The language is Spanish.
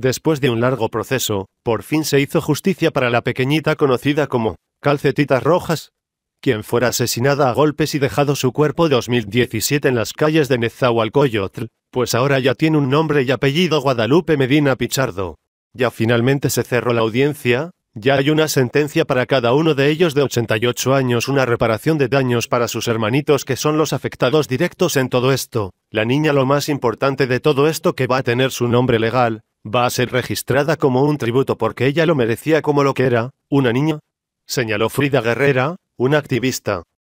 Después de un largo proceso, por fin se hizo justicia para la pequeñita conocida como Calcetitas Rojas, quien fuera asesinada a golpes y dejado su cuerpo 2017 en las calles de Nezahualcóyotl, pues ahora ya tiene un nombre y apellido Guadalupe Medina Pichardo. Ya finalmente se cerró la audiencia, ya hay una sentencia para cada uno de ellos de 88 años, una reparación de daños para sus hermanitos que son los afectados directos en todo esto. La niña lo más importante de todo esto que va a tener su nombre legal, va a ser registrada como un tributo porque ella lo merecía como lo que era, una niña. Señaló Frida Guerrera, una activista,